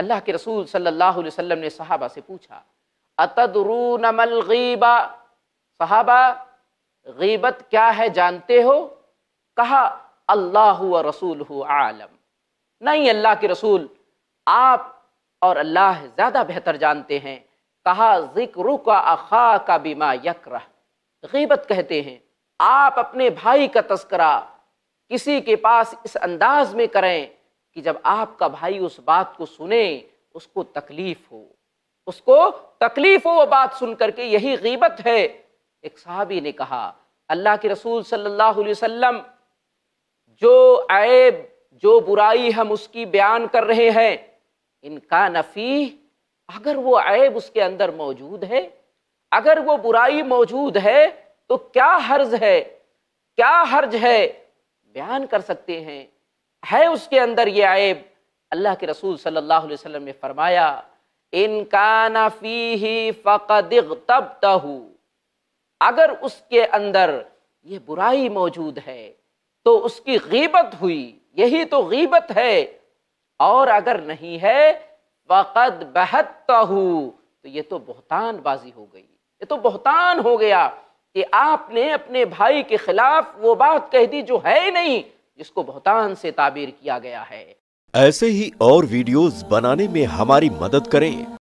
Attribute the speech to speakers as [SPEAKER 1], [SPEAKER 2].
[SPEAKER 1] अल्लाह के रसूल सल्लल्लाहु अलैहि वसल्लम ने सहाबा से पूछा अतदरून मलगीबा सहाबा गीबत क्या है जानते हो कहा अल्लाह व रसूल आलम नहीं अल्लाह के रसूल आप और अल्लाह ज़्यादा बेहतर जानते हैं कहा जिक्र का अखा का बीमा यकरह गीबत कहते हैं आप अपने भाई का तस्करा किसी के पास इस अंदाज में करें कि जब आपका भाई उस बात को सुने उसको तकलीफ हो उसको तकलीफ हो वो बात सुन करके यही गीबत है एक सहाबी ने कहा अल्लाह के रसूल सल्लल्लाहु अलैहि वसल्लम जो ऐब जो बुराई हम उसकी बयान कर रहे हैं इनका नफ़ी अगर वो ऐब उसके अंदर मौजूद है अगर वो बुराई मौजूद है तो क्या हर्ज है क्या हर्ज है बयान कर सकते हैं है उसके अंदर ये आयब अल्लाह के रसूल सल्लल्लाहु अलैहि वसल्लम ने फरमाया इनकाना फी ही फ़कदू अगर उसके अंदर ये बुराई मौजूद है तो उसकी गीबत हुई यही तो गीबत है और अगर नहीं है फ़कद बहत्ता तो ये तो बाजी हो गई ये तो बहतान हो गया कि आपने अपने भाई के खिलाफ वो बात कह दी जो है ही नहीं जिसको बहुतान से ताबीर किया गया है ऐसे ही और वीडियोस बनाने में हमारी मदद करें